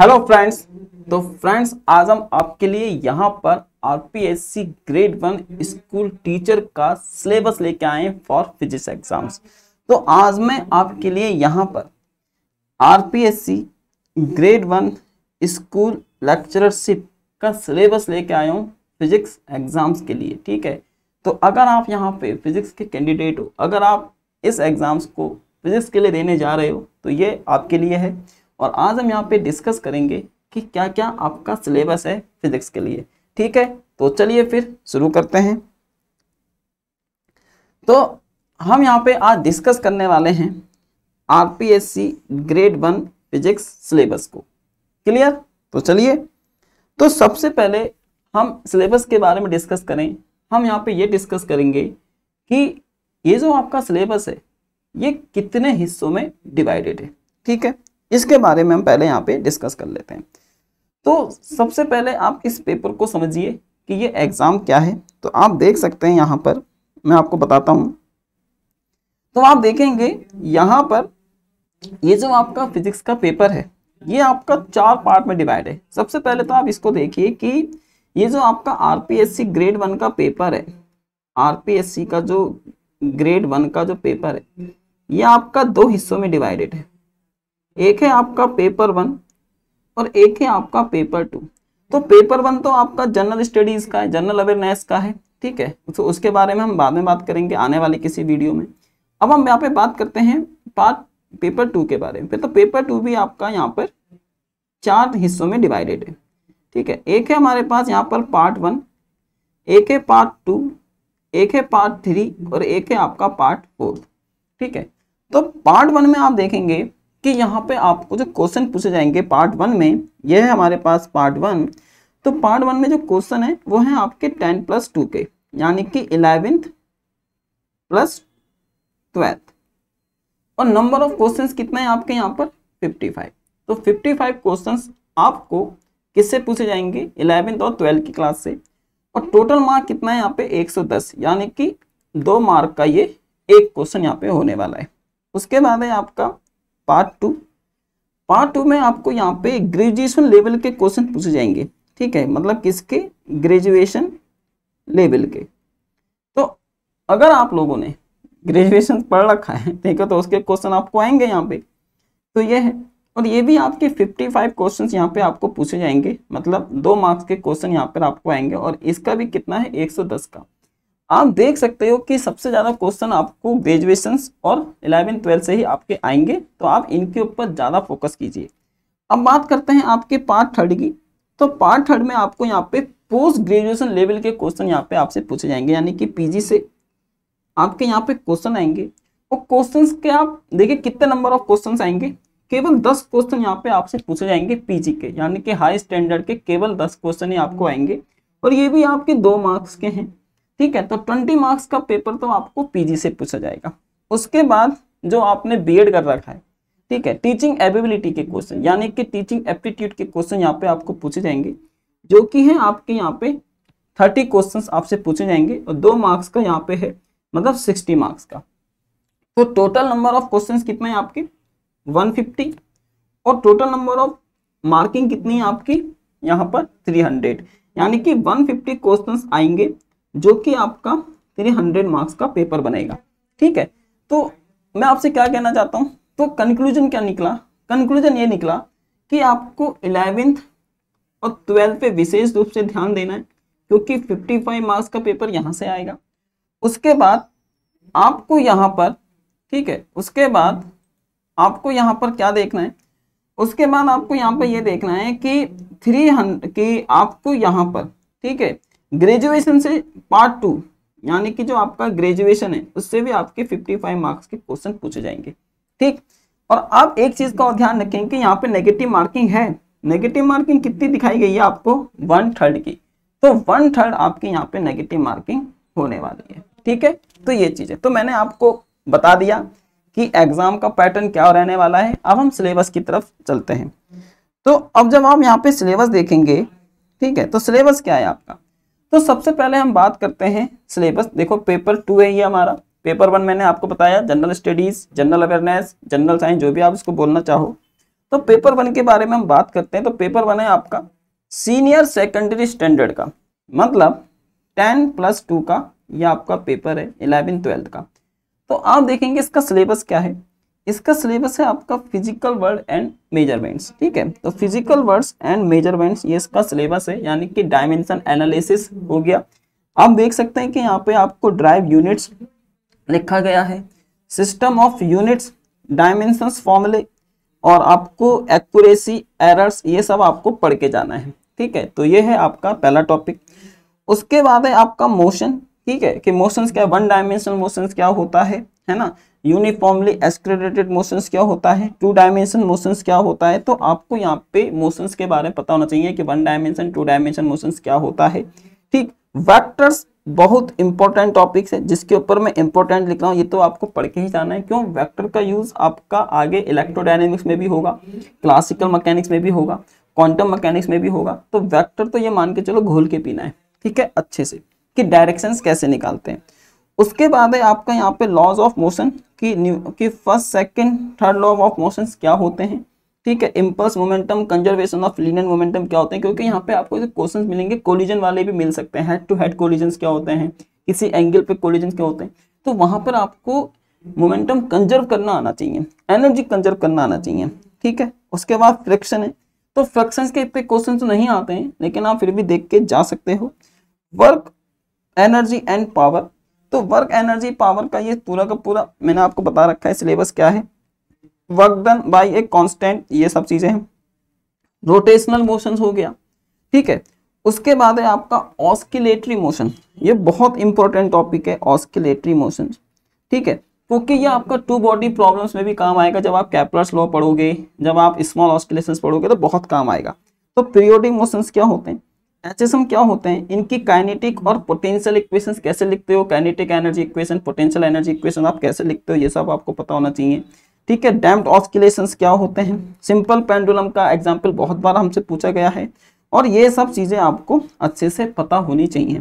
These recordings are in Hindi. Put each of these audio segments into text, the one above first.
हेलो फ्रेंड्स तो फ्रेंड्स आज हम आपके लिए यहाँ पर RPSC grade one school teacher का सिलेबस लेके आए फॉर फिजिक्स एग्जाम्स तो आज मैं आपके लिए यहाँ पर RPSC grade one school lectureship का सिलेबस लेके आया हूँ फिजिक्स एग्जाम्स के लिए ठीक है तो अगर आप यहाँ पे फिजिक्स के कैंडिडेट हो अगर आप इस एग्ज़ाम्स को फिजिक्स के लिए देने जा रहे हो तो ये आपके लिए है और आज हम यहाँ पे डिस्कस करेंगे कि क्या क्या आपका सिलेबस है फिजिक्स के लिए ठीक है तो चलिए फिर शुरू करते हैं तो हम यहाँ पे आज डिस्कस करने वाले हैं R grade one physics syllabus को क्लियर तो चलिए तो सबसे पहले हम सिलेबस के बारे में डिस्कस करें हम यहाँ पे ये डिस्कस करेंगे कि ये जो आपका सिलेबस है ये कितने हिस्सों में डिवाइडेड है ठीक है इसके बारे में हम पहले यहाँ पे डिस्कस कर लेते हैं तो सबसे पहले आप इस पेपर को समझिए कि ये एग्ज़ाम क्या है तो आप देख सकते हैं यहाँ पर मैं आपको बताता हूँ तो आप देखेंगे यहाँ पर ये जो आपका फिजिक्स का पेपर है ये आपका चार पार्ट में डिवाइड है सबसे पहले तो आप इसको देखिए कि ये जो आपका आरपीएससी ग्रेड वन का पेपर है आरपीएससी का जो ग्रेड वन का जो पेपर है ये आपका दो हिस्सों में डिवाइडेड है एक है आपका पेपर वन और एक है आपका पेपर टू तो पेपर वन तो आपका जनरल स्टडीज का है जनरल अवेयरनेस का है ठीक है तो उसके बारे में हम बाद में बात करेंगे आने वाले किसी वीडियो में अब हम यहाँ पे बात करते हैं पार्ट पेपर टू के बारे में तो पेपर टू भी आपका यहाँ पर चार हिस्सों में डिवाइडेड है ठीक है एक है हमारे पास यहाँ पर पार्ट वन एक है पार्ट टू एक है पार्ट थ्री और एक है आपका पार्ट फोर ठीक है तो पार्ट वन में आप देखेंगे कि यहाँ पे आपको जो क्वेश्चन पूछे जाएंगे पार्ट वन में यह है हमारे पास पार्ट वन तो पार्ट वन में जो क्वेश्चन है वो है आपके टेन प्लस टू के यानी कि इलेवेंथ प्लस ट्वेल्थ और नंबर ऑफ क्वेश्चन कितने हैं आपके यहाँ पर फिफ्टी फाइव तो फिफ्टी फाइव क्वेश्चन आपको किससे पूछे जाएंगे इलेवेंथ और ट्वेल्थ की क्लास से और टोटल मार्क कितना है यहाँ पे दस यानी कि दो मार्क का ये एक क्वेश्चन यहाँ पे होने वाला है उसके बाद है आपका पार्ट टू पार्ट टू में आपको यहाँ पे ग्रेजुएशन लेवल के क्वेश्चन पूछे जाएंगे ठीक है मतलब किसके ग्रेजुएशन लेवल के तो अगर आप लोगों ने ग्रेजुएशन पढ़ रखा है ठीक है तो उसके क्वेश्चन आपको आएंगे यहाँ पे तो ये है और ये भी आपके 55 क्वेश्चन यहाँ पे आपको पूछे जाएंगे मतलब दो मार्क्स के क्वेश्चन यहाँ पर आपको आएंगे और इसका भी कितना है 110 का आप देख सकते हो कि सबसे ज़्यादा क्वेश्चन आपको ग्रेजुएशन और इलेवन ट्वेल्थ से ही आपके आएंगे तो आप इनके ऊपर ज़्यादा फोकस कीजिए अब बात करते हैं आपके पार्ट थर्ड की तो पार्ट थर्ड में आपको यहाँ पे पोस्ट ग्रेजुएशन लेवल के क्वेश्चन यहाँ पे आपसे पूछे जाएंगे यानी कि पीजी से आपके यहाँ पे क्वेश्चन आएंगे और क्वेश्चंस के आप देखिए कितने नंबर ऑफ क्वेश्चंस आएंगे केवल दस क्वेश्चन यहाँ पे आपसे पूछे जाएंगे पीजी के यानी कि हाई स्टैंडर्ड के केवल दस क्वेश्चन ही आपको आएंगे और ये भी आपके दो मार्क्स के हैं ठीक है तो ट्वेंटी मार्क्स का पेपर तो आपको पीजी से पूछा जाएगा उसके बाद जो आपने बीएड कर रखा है ठीक है टीचिंग एबिलिटी के क्वेश्चन यानी कि टीचिंग एप्टीट्यूड के क्वेश्चन यहाँ पे आपको पूछे जाएंगे जो कि है आपके यहाँ पे थर्टी क्वेश्चंस आपसे पूछे जाएंगे और दो मार्क्स का यहाँ पे है मतलब सिक्सटी मार्क्स का तो टोटल नंबर ऑफ क्वेश्चन कितने हैं आपके 150 और टोटल नंबर ऑफ मार्किंग कितनी है आपकी यहाँ पर 300 यानी कि 150 क्वेश्चंस आएंगे जो कि आपका थ्री हंड्रेड मार्क्स का पेपर बनेगा ठीक है तो मैं आपसे क्या कहना चाहता हूँ तो कंक्लूजन क्या निकला कंक्लूजन ये निकला कि आपको इलेवेंथ और ट्वेल्थ पे विशेष रूप से ध्यान देना है क्योंकि फिफ्टी फाइव मार्क्स का पेपर यहाँ से आएगा उसके बाद आपको यहाँ पर ठीक है उसके बाद आपको यहाँ पर क्या देखना है उसके बाद आपको यहाँ पर ये यह देखना है कि थ्री हंड्रेड कि आपको यहाँ पर ठीक है ग्रेजुएशन से पार्ट टू यानी कि जो आपका ग्रेजुएशन है उससे भी आपके 55 मार्क्स के क्वेश्चन पूछे जाएंगे ठीक और अब एक चीज का ध्यान रखें कि यहाँ पे नेगेटिव मार्किंग है नेगेटिव मार्किंग कितनी दिखाई गई है आपको वन थर्ड की तो वन थर्ड आपके यहाँ पे नेगेटिव मार्किंग होने वाली है ठीक है तो ये चीज है तो मैंने आपको बता दिया कि एग्जाम का पैटर्न क्या रहने वाला है अब हम सिलेबस की तरफ चलते हैं तो अब जब आप यहाँ पे सिलेबस देखेंगे ठीक है तो सिलेबस क्या है आपका तो सबसे पहले हम बात करते हैं सिलेबस देखो पेपर टू है ये हमारा पेपर वन मैंने आपको बताया general studies general awareness general science जो भी आप इसको बोलना चाहो तो पेपर वन के बारे में हम बात करते हैं तो पेपर वन है आपका सीनियर सेकेंडरी स्टैंडर्ड का मतलब टेन प्लस टू का यह आपका पेपर है इलेवन ट्वेल्थ का तो आप देखेंगे इसका सिलेबस क्या है इसका सिलेबस है आपका फिजिकल वर्ड एंड मेजरमेंट्स ठीक है तो फिजिकल वर्ड्स एंड मेजरमेंट्स ये इसका सिलेबस है यानी कि डायमेंशन एनालिसिस हो गया आप देख सकते हैं कि यहाँ पे आपको ड्राइव यूनिट्स लिखा गया है सिस्टम ऑफ यूनिट्स डायमेंशन फॉर्मूले और आपको एक्यूरेसी एरर्स ये सब आपको पढ़ के जाना है ठीक है तो ये है आपका पहला टॉपिक उसके बाद है आपका मोशन ठीक है कि मोशन क्या वन डायमेंशनल मोशन क्या होता है है ना यूनिफॉर्मली एक्सक्रेडेटेड मोशंस क्या होता है टू डायमेंशन मोशंस क्या होता है तो आपको यहाँ पे मोशंस के बारे में पता होना चाहिए कि one dimension two dimension motions क्या होता है ठीक वैक्टर्स बहुत इंपॉर्टेंट टॉपिक्स है जिसके ऊपर मैं इंपॉर्टेंट लिख रहा हूँ ये तो आपको पढ़ के ही जाना है क्यों वैक्टर का यूज आपका आगे इलेक्ट्रोडायनेमिक्स में भी होगा क्लासिकल मैकेनिक्स में भी होगा क्वांटम मैकेनिक्स में भी होगा तो वैक्टर तो ये मान के चलो घोल के पीना है ठीक है अच्छे से कि डायरेक्शंस कैसे निकालते हैं उसके बाद है आपका यहाँ पे लॉज ऑफ मोशन की first second third law of motion क्या होते हैं ठीक है impulse momentum conservation of linear momentum क्या होते हैं क्योंकि यहाँ पे आपको क्वेश्चन मिलेंगे कोलिजन वाले भी मिल सकते हैं हेड टू हेड कोलिजन क्या होते हैं किसी एंगल पे कोलिजन क्या होते हैं तो वहाँ पर आपको मोमेंटम कंजर्व करना आना चाहिए एनर्जी कंजर्व करना आना चाहिए ठीक है उसके बाद फ्रिक्शन है तो फ्रिक्शन के इतने क्वेश्चन तो नहीं आते हैं लेकिन आप फिर भी देख के जा सकते हो वर्क एनर्जी एंड पावर तो वर्क एनर्जी पावर का ये पूरा का पूरा मैंने आपको बता रखा है सिलेबस क्या है work done by a constant ये सब चीजें हैं रोटेशनल मोशन हो गया ठीक है उसके बाद है आपका ऑस्किलेटरी मोशन ये बहुत इंपॉर्टेंट टॉपिक है ऑस्किलेटरी मोशन ठीक है क्योंकि ये आपका टू बॉडी प्रॉब्लम्स में भी काम आएगा जब आप कैपलर्स लॉ पढ़ोगे जब आप स्मॉल ऑस्किलेशन पढ़ोगे तो बहुत काम आएगा तो पीरियोडिक मोशंस क्या होते हैं एचएसएम क्या होते हैं इनकी काइनेटिक और पोटेंशियल इक्वेशंस कैसे लिखते हो kinetic energy equation potential energy equation आप कैसे लिखते हो ये सब आपको पता होना चाहिए ठीक है डैम्प्ड ऑस्किलेशन क्या होते हैं सिंपल पेंडुलम का एग्जाम्पल बहुत बार हमसे पूछा गया है और ये सब चीज़ें आपको अच्छे से पता होनी चाहिए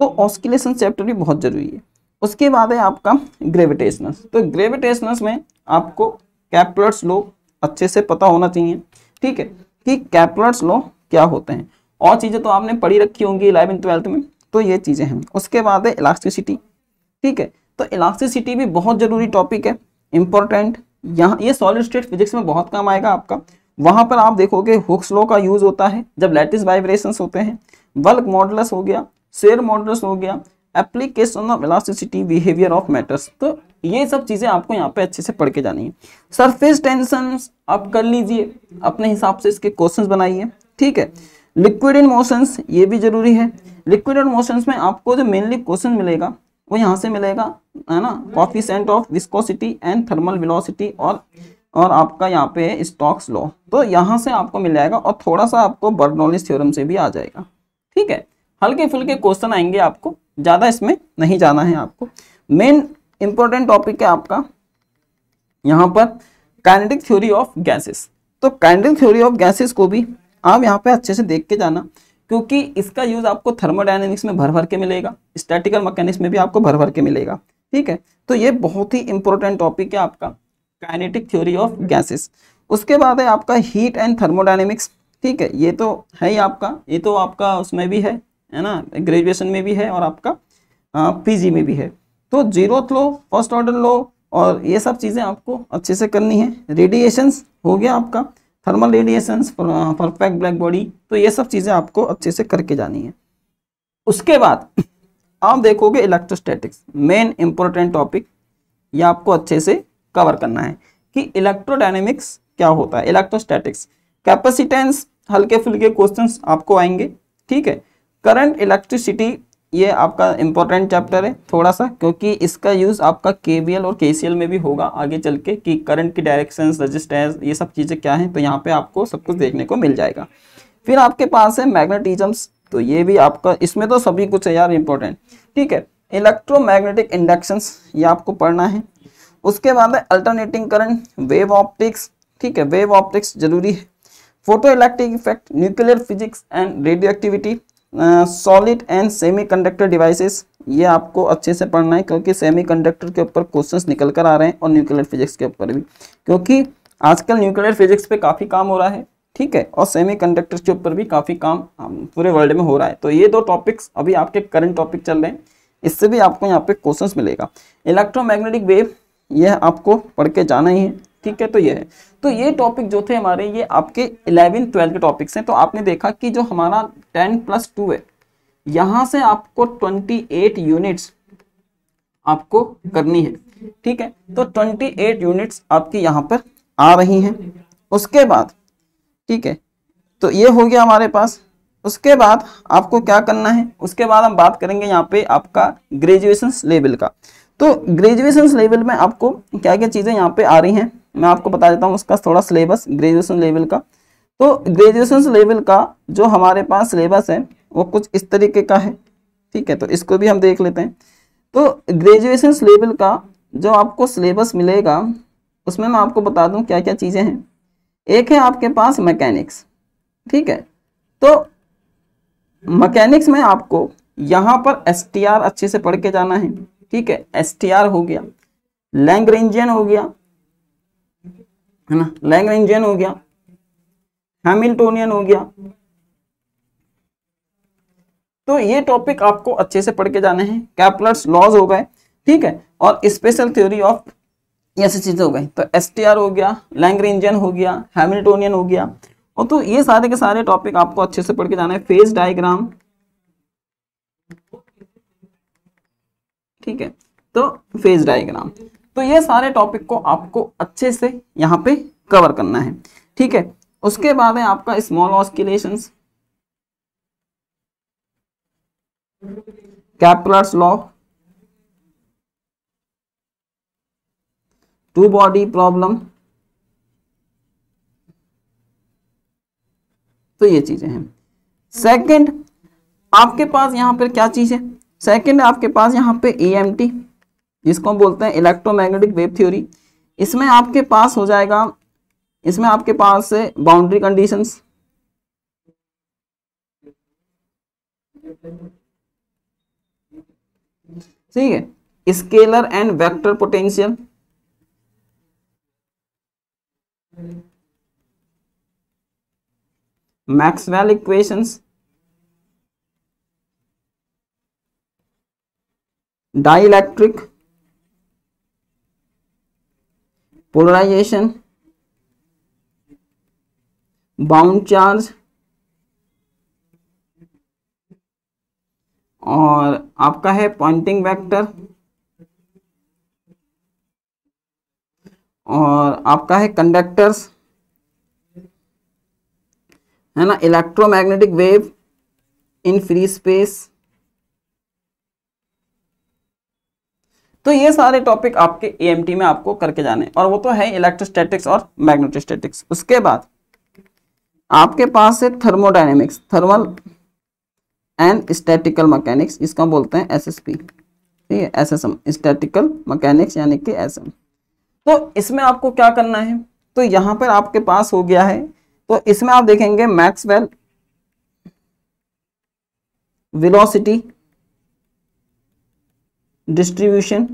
तो ऑस्किलेशन चैप्टर भी बहुत ज़रूरी है उसके बाद है आपका ग्रेविटेशनस तो ग्रेविटेशनस में आपको कैपलर्स लो अच्छे से पता होना चाहिए ठीक है कि कैपलर्स लो क्या होते हैं और चीज़ें तो आपने पढ़ी रखी होंगी इलेवन ट्वेल्थ में तो ये चीज़ें हैं उसके बाद है इलास्टिसिटी ठीक है तो इलास्टिसिटी भी बहुत ज़रूरी टॉपिक है इंपॉर्टेंट यहाँ ये सॉलिड स्टेट फिजिक्स में बहुत काम आएगा आपका वहाँ पर आप देखोगे हुक्स लो का यूज़ होता है जब लेटेस्ट वाइब्रेशन होते हैं बल्क मॉडल्स हो गया शेयर मॉडल्स हो गया application of elasticity behaviour of matters तो ये सब चीज़ें आपको यहाँ पे अच्छे से पढ़ के जानी है सरफेस टेंशन आप कर लीजिए अपने हिसाब से इसके क्वेश्चन बनाइए ठीक है लिक्विड इन मोशंस ये भी जरूरी है लिक्विड इन मोशंस में आपको जो मेनली क्वेश्चन मिलेगा वो यहाँ से मिलेगा है ना coefficient of viscosity and thermal velocity और और आपका यहाँ पे स्टॉक्स लॉ तो यहाँ से आपको मिल जाएगा और थोड़ा सा आपको बर्नोलिस थ्योरम से भी आ जाएगा ठीक है हल्के फुल्के क्वेश्चन आएंगे आपको ज़्यादा इसमें नहीं जाना है आपको मेन इंपॉर्टेंट टॉपिक है आपका यहाँ पर कैंडिक थ्योरी ऑफ गैसेस तो कैंडिक थ्योरी ऑफ गैसेस को भी आप यहाँ पे अच्छे से देख के जाना क्योंकि इसका यूज़ आपको थर्मोडाइनमिक्स में भर भर के मिलेगा स्टैटिकल मैकेनिक्स में भी आपको भर भर के मिलेगा ठीक है तो ये बहुत ही इंपॉर्टेंट टॉपिक है आपका काइनेटिक थ्योरी ऑफ गैसेस उसके बाद है आपका हीट एंड थर्मोडाइनमिक्स ठीक है ये तो है ही आपका ये तो आपका उसमें भी है है ना ग्रेजुएशन में भी है और आपका पीजी में भी है तो zero law first order law और ये सब चीज़ें आपको अच्छे से करनी है रेडिएशंस हो गया आपका thermal radiations perfect black body तो ये सब चीज़ें आपको अच्छे से करके जानी है उसके बाद आप देखोगे इलेक्ट्रोस्टैटिक्स मेन इंपॉर्टेंट टॉपिक ये आपको अच्छे से कवर करना है कि इलेक्ट्रोडाइनेमिक्स क्या होता है इलेक्ट्रोस्टैटिक्स कैपेसिटेंस हल्के फुल्के क्वेश्चंस आपको आएंगे ठीक है करंट इलेक्ट्रिसिटी ये आपका इम्पोर्टेंट चैप्टर है थोड़ा सा क्योंकि इसका यूज़ आपका के और के में भी होगा आगे चल के कि करंट की डायरेक्शन रजिस्टेंस ये सब चीज़ें क्या हैं तो यहाँ पे आपको सब कुछ देखने को मिल जाएगा फिर आपके पास है मैग्नेटिजम्स तो ये भी आपका इसमें तो सभी कुछ है यार इम्पोर्टेंट ठीक है इलेक्ट्रोमैग्नेटिक इंडक्शंस ये आपको पढ़ना है उसके बाद है अल्टरनेटिंग करंट वेव ऑप्टिक्स ठीक है वेव ऑप्टिक्स जरूरी है photoelectric effect nuclear physics and radioactivity solid and semiconductor devices ये आपको अच्छे से पढ़ना है क्योंकि सेमीकंडक्टर के ऊपर क्वेश्चंस निकल कर आ रहे हैं और न्यूक्लियर फिजिक्स के ऊपर भी क्योंकि आजकल न्यूक्लियर फिजिक्स पे काफ़ी काम हो रहा है ठीक है और सेमी कंडक्टर के ऊपर भी काफ़ी काम पूरे वर्ल्ड में हो रहा है तो ये दो टॉपिक्स अभी आपके करंट टॉपिक चल रहे हैं इससे भी आपको यहाँ पे क्वेश्चन मिलेगा इलेक्ट्रोमैग्नेटिक वेव यह आपको पढ़ के जाना ही है ठीक है तो ये है तो ये टॉपिक जो थे हमारे ये आपके इलेवन ट्वेल्थ के टॉपिक्स हैं तो आपने देखा कि जो हमारा टेन प्लस टू है यहाँ से आपको ट्वेंटी एट यूनिट्स आपको करनी है ठीक है तो ट्वेंटी एट यूनिट्स आपकी यहाँ पर आ रही हैं उसके बाद ठीक है तो ये हो गया हमारे पास उसके बाद आपको क्या करना है उसके बाद हम बात करेंगे यहाँ पे आपका ग्रेजुएशन लेवल का तो ग्रेजुएशन लेवल में आपको क्या क्या चीज़ें यहाँ पे आ रही हैं मैं आपको बता देता हूँ उसका थोड़ा सिलेबस ग्रेजुएशन लेवल का तो ग्रेजुएशन लेवल का जो हमारे पास सिलेबस है वो कुछ इस तरीके का है ठीक है तो इसको भी हम देख लेते हैं तो ग्रेजुएशन लेवल का जो आपको सिलेबस मिलेगा उसमें मैं आपको बता दूं क्या क्या चीज़ें हैं एक है आपके पास मैकेनिक्स ठीक है तो मैकेनिक्स में आपको यहाँ पर एस अच्छे से पढ़ के जाना है ठीक है एस हो गया लैंग्रेंजियन हो गया है ना लैंग्रेंजियन हो गया हैमिल्टोनियन हो गया तो ये टॉपिक आपको अच्छे से पढ़ के जाने हैं कैपलर्स लॉज हो गए ठीक है और स्पेशल थ्योरी ऑफ ऐसी चीज़ें हो गई तो एस हो गया लैंग्रेंजियन हो गया हैमिल्टोनियन हो गया और तो ये सारे के सारे टॉपिक आपको अच्छे से पढ़ के जाने हैं फेज डायग्राम ठीक है तो फेज डायग्राम तो ये सारे टॉपिक को आपको अच्छे से यहाँ पे कवर करना है ठीक है उसके बाद है आपका small oscillation Kepler's law two body problem तो ये चीजें हैं सेकंड आपके पास यहां पर क्या चीज है सेकंड आपके पास यहां पे ई एम टी जिसको हम बोलते हैं इलेक्ट्रोमैग्नेटिक वेव थ्योरी इसमें आपके पास हो जाएगा इसमें आपके पास बाउंड्री कंडीशन ठीक है scalar and vector potential Maxwell equations dielectric polarisation bound charge और आपका है पॉइंटिंग वेक्टर और आपका है कंडक्टर्स है ना electromagnetic wave in free space तो ये सारे टॉपिक आपके ए में आपको करके जाने और वो तो है इलेक्ट्रोस्टैटिक्स और मैग्नेटोस्टैटिक्स उसके बाद आपके पास है thermodynamics thermal and statistical mechanics इसका बोलते हैं एसएसपी ठीक है एसएसएम स्टैटिकल मैकेनिक्स यानी कि एस तो इसमें आपको क्या करना है तो यहाँ पर आपके पास हो गया है तो इसमें आप देखेंगे मैक्सवेल वेलोसिटी डिस्ट्रीब्यूशन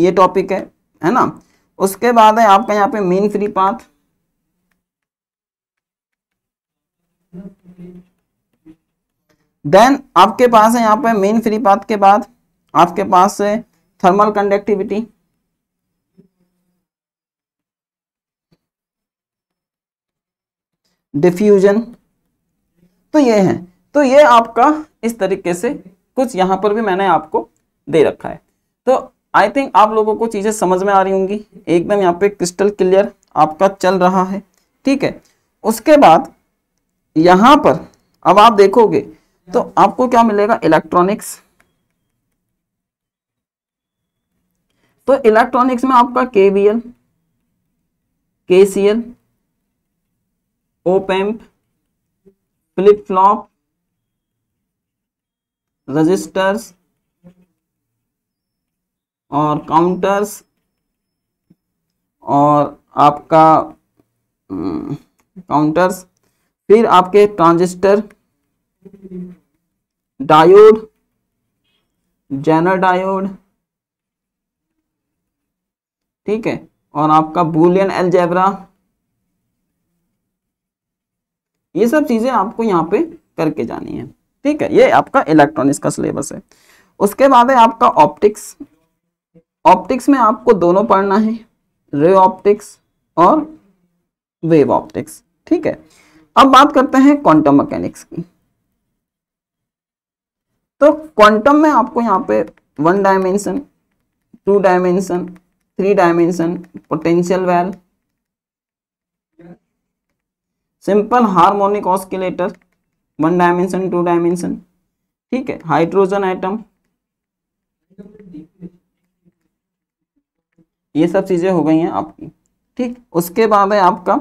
ये टॉपिक है है ना उसके बाद है आपका यहाँ पे मीन फ्री पाथ देन आपके पास है यहाँ पे मेन फ्री पाथ के बाद आपके पास है थर्मल कंडक्टिविटी डिफ्यूजन तो ये है तो ये आपका इस तरीके से कुछ यहाँ पर भी मैंने आपको दे रखा है तो आई थिंक आप लोगों को चीज़ें समझ में आ रही होंगी एकदम यहाँ पे क्रिस्टल क्लियर आपका चल रहा है ठीक है उसके बाद यहाँ पर अब आप देखोगे तो आपको क्या मिलेगा इलेक्ट्रॉनिक्स तो इलेक्ट्रॉनिक्स में आपका के KCL L K C L op amp flip flop registers और काउंटर्स और आपका हम्म, काउंटर्स फिर आपके ट्रांजिस्टर डायोड जेनर डायोड ठीक है और आपका बुलियन एलजेब्रा ये सब चीज़ें आपको यहाँ पे करके जानी है ठीक है ये आपका इलेक्ट्रॉनिक्स का सिलेबस है उसके बाद है आपका ऑप्टिक्स ऑप्टिक्स में आपको दोनों पढ़ना है रे ऑप्टिक्स और वेव ऑप्टिक्स ठीक है अब बात करते हैं क्वांटम मैकेनिक्स की तो क्वांटम में आपको यहाँ पे one dimension two dimension three dimension potential well simple harmonic oscillator one dimension two dimension ठीक है हाइड्रोजन आइटम ये सब चीज़ें हो गई हैं आपकी ठीक उसके बाद है आपका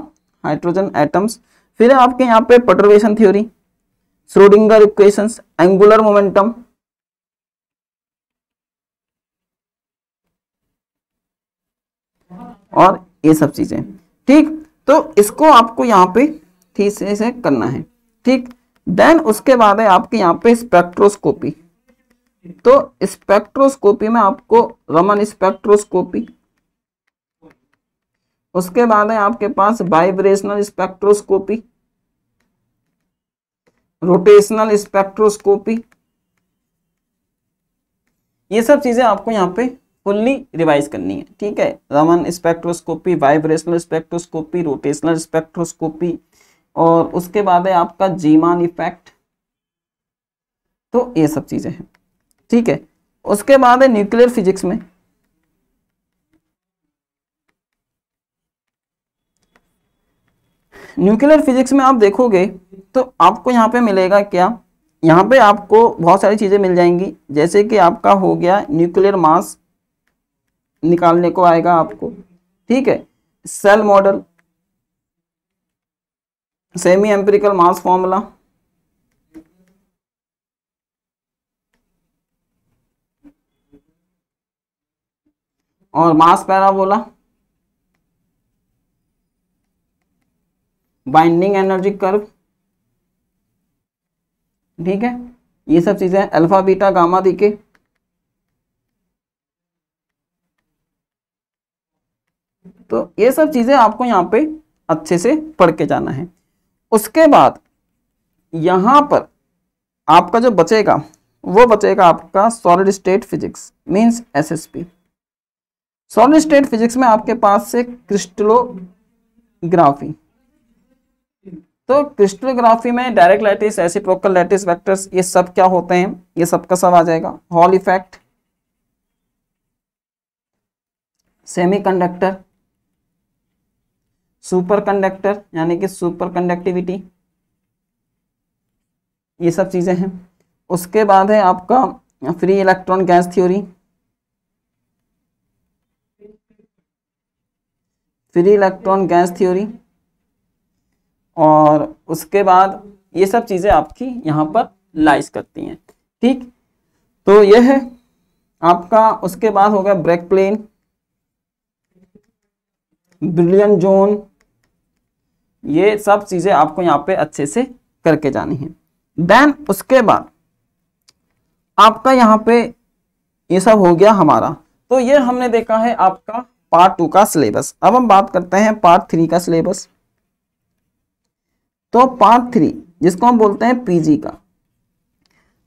हाइड्रोजन एटम्स फिर है आपके यहाँ पे perturbation theory Schrodinger equations angular momentum और ये सब चीज़ें ठीक तो इसको आपको यहाँ पे ठीक से करना है ठीक देन उसके बाद है आपके यहाँ पे स्पेक्ट्रोस्कोपी तो स्पेक्ट्रोस्कोपी में आपको रमन स्पेक्ट्रोस्कोपी उसके बाद है आपके पास वाइब्रेशनल स्पेक्ट्रोस्कोपी रोटेशनल स्पेक्ट्रोस्कोपी ये सब चीजें आपको यहाँ पे फुल्ली रिवाइज करनी है ठीक है Raman spectroscopy vibrational spectroscopy rotational spectroscopy और उसके बाद है आपका जीमान इफेक्ट तो ये सब चीज़ें हैं ठीक है उसके बाद है न्यूक्लियर फिजिक्स में न्यूक्लियर फिजिक्स में आप देखोगे तो आपको यहाँ पे मिलेगा क्या यहाँ पे आपको बहुत सारी चीज़ें मिल जाएंगी जैसे कि आपका हो गया न्यूक्लियर मास निकालने को आएगा आपको ठीक है shell model semi empirical mass formula और mass parabola binding energy curve ठीक है ये सब चीजें अल्फा बीटा गामा दिखे तो ये सब चीजें आपको यहां पे अच्छे से पढ़ के जाना है उसके बाद यहां पर आपका जो बचेगा वो बचेगा आपका solid state physics means SSP solid state physics में आपके पास से क्रिस्टलोग्राफी तो क्रिस्टलोग्राफी में direct lattice reciprocal lattice vectors ये सब क्या होते हैं ये सब का सब आ जाएगा Hall effect semiconductor superconductor यानी कि सुपर कंडक्टिविटी ये सब चीज़ें हैं उसके बाद है आपका free electron gas theory free electron gas theory और उसके बाद ये सब चीज़ें आपकी यहाँ पर लाइस करती हैं ठीक तो यह है आपका उसके बाद हो गया ब्रेक प्लेन ब्रिलियन जोन ये सब चीज़ें आपको यहाँ पे अच्छे से करके जानी है देन उसके बाद आपका यहाँ पे ये सब हो गया हमारा तो ये हमने देखा है आपका पार्ट टू का सिलेबस अब हम बात करते हैं पार्ट थ्री का सिलेबस तो पार्ट थ्री जिसको हम बोलते हैं पीजी का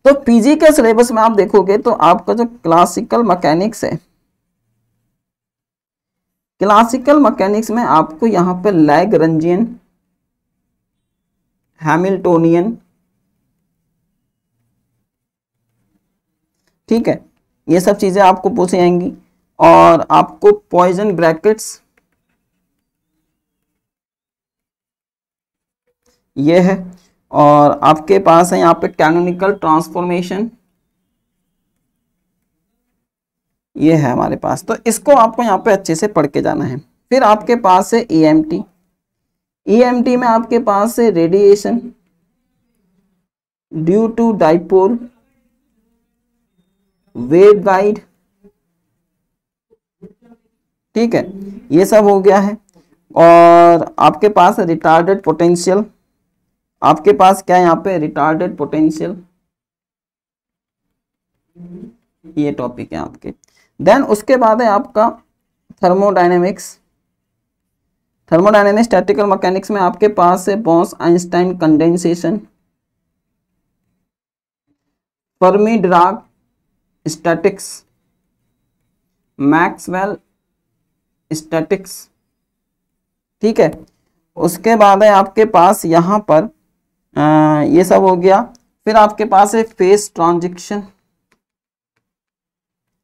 तो पीजी के सिलेबस में आप देखोगे तो आपका जो क्लासिकल मैकेनिक्स है क्लासिकल मैकेनिक्स में आपको यहाँ पे लैग रंजियन हैमिल्टोनियन ठीक है ये सब चीज़ें आपको पूछी जाएंगी और आपको पॉइजन ब्रैकेट्स ये है और आपके पास है यहाँ पे कैनोनिकल ट्रांसफॉर्मेशन ये है हमारे पास तो इसको आपको यहाँ पे अच्छे से पढ़ के जाना है फिर आपके पास है E M T EMT e में आपके पास है radiation due to dipole waveguide ठीक है ये सब हो गया है और आपके पास रिटार्डेड पोटेंशियल आपके पास क्या यहाँ पे रिटार्डेड पोटेंशियल ये टॉपिक है आपके देन उसके बाद है आपका थर्मोडाइनेमिक्स स्टैटिकल मैकेनिक्स में आपके पास है Bose Einstein condensation Fermi Dirac statistics Maxwell statistics ठीक है उसके बाद है आपके पास यहाँ पर आ, ये सब हो गया फिर आपके पास है फेस ट्रांजेक्शन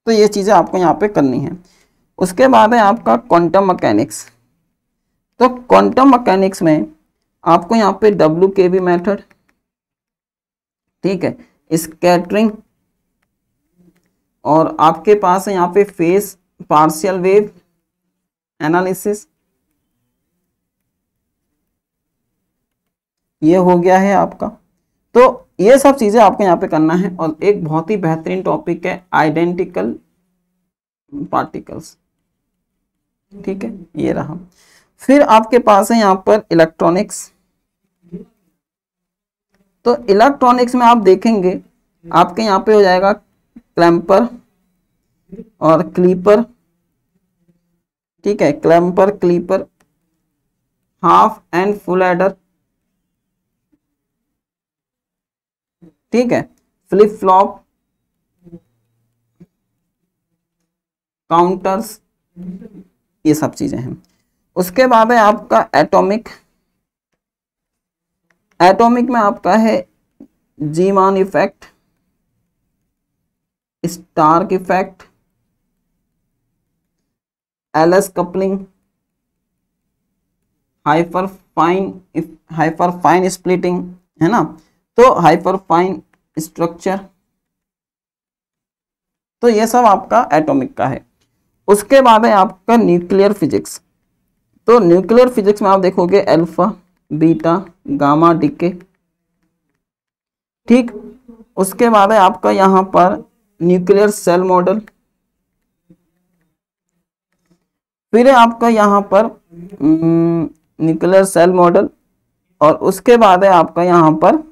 तो ये चीज़ें आपको यहाँ पे करनी है उसके बाद है आपका क्वांटम मैकेनिक्स तो क्वांटम मैकेनिक्स में आपको यहाँ पे डब्ल्यू के बी मैथड ठीक है स्कैटरिंग और आपके पास है यहाँ पे फेस पार्शियल वेव एनालिसिस ये हो गया है आपका तो ये सब चीज़ें आपको यहाँ पे करना है और एक बहुत ही बेहतरीन टॉपिक है आइडेंटिकल पार्टिकल्स ठीक है ये रहा फिर आपके पास है यहाँ पर इलेक्ट्रॉनिक्स तो इलेक्ट्रॉनिक्स में आप देखेंगे आपके यहाँ पे हो जाएगा क्लैम्पर और क्लीपर ठीक है clamper clipper half and full adder ठीक है फ्लिप फ्लॉप काउंटर्स ये सब चीजें हैं उसके बाद है आपका एटॉमिक एटॉमिक में आपका है Zeeman effect Stark effect LS coupling hyperfine hyperfine splitting है ना तो हाइपर फाइन स्ट्रक्चर तो ये सब आपका एटॉमिक का है उसके बाद है आपका न्यूक्लियर फिजिक्स तो न्यूक्लियर फिजिक्स में आप देखोगे अल्फा बीटा गामा डिके ठीक उसके बाद है आपका यहाँ पर न्यूक्लियर सेल मॉडल फिर है आपका यहाँ पर न्यूक्लियर सेल मॉडल और उसके बाद है आपका यहाँ पर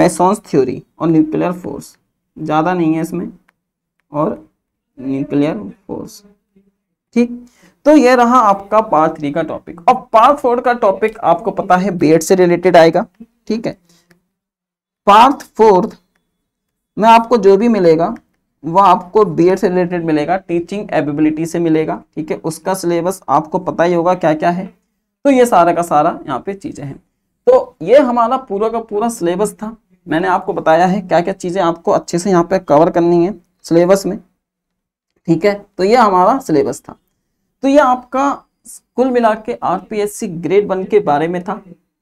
मैसॉन्स थ्योरी और न्यूक्लियर फोर्स ज़्यादा नहीं है इसमें और न्यूक्लियर फोर्स ठीक तो ये रहा आपका पार्ट थ्री का टॉपिक और पार्ट फोर का टॉपिक आपको पता है बेड से रिलेटेड आएगा ठीक है पार्ट फोर्थ में आपको जो भी मिलेगा वह आपको बीएड से रिलेटेड मिलेगा टीचिंग एबिलिटी से मिलेगा ठीक है उसका सिलेबस आपको पता ही होगा क्या क्या है तो ये सारा का सारा यहाँ पे चीज़ें हैं तो ये हमारा पूरा का पूरा सिलेबस था मैंने आपको बताया है क्या क्या चीज़ें आपको अच्छे से यहाँ पे कवर करनी है सिलेबस में ठीक है तो ये हमारा सिलेबस था तो ये आपका कुल मिला के आरपीएससी ग्रेड वन के बारे में था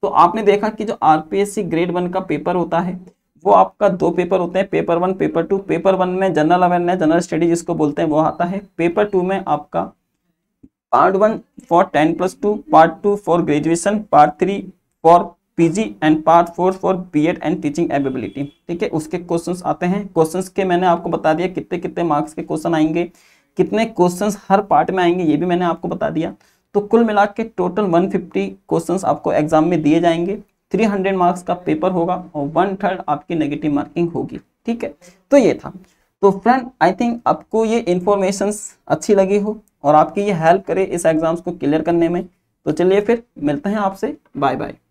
तो आपने देखा कि जो आरपीएससी ग्रेड वन का पेपर होता है वो आपका दो पेपर होते हैं paper one paper two paper one में जनरल अवेयरनेस जनरल स्टडी जिसको बोलते हैं वो आता है पेपर टू में आपका part one for ten plus two part two for graduation part three for PG and part four for BEd and teaching ability ठीक है उसके क्वेश्चंस आते हैं क्वेश्चंस के मैंने आपको बता दिया कितने कितने मार्क्स के क्वेश्चन आएंगे कितने क्वेश्चंस हर पार्ट में आएंगे ये भी मैंने आपको बता दिया तो कुल मिला के टोटल 150 क्वेश्चन आपको एग्जाम में दिए जाएंगे 300 मार्क्स का पेपर होगा और वन थर्ड आपकी नेगेटिव मार्किंग होगी ठीक है तो ये था तो फ्रेंड आई थिंक आपको ये इन्फॉर्मेशन अच्छी लगी हो और आपकी ये हेल्प करे इस एग्जाम्स को क्लियर करने में तो चलिए फिर मिलते हैं आपसे बाय बाय